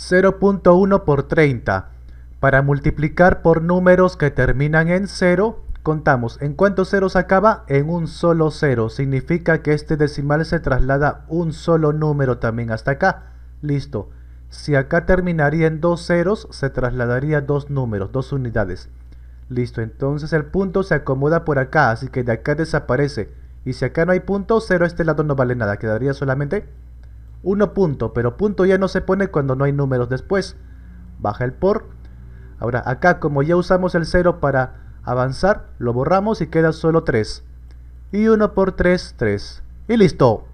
0.1 por 30. Para multiplicar por números que terminan en 0, contamos en cuántos ceros acaba, en un solo cero. Significa que este decimal se traslada un solo número también hasta acá. Listo. Si acá terminaría en dos ceros, se trasladaría dos números, dos unidades. Listo, entonces el punto se acomoda por acá, así que de acá desaparece. Y si acá no hay punto, cero a este lado no vale nada, quedaría solamente 1 punto, pero punto ya no se pone cuando no hay números después. Baja el por. Ahora acá como ya usamos el 0 para avanzar, lo borramos y queda solo 3. Y 1 por 3, 3. Y listo.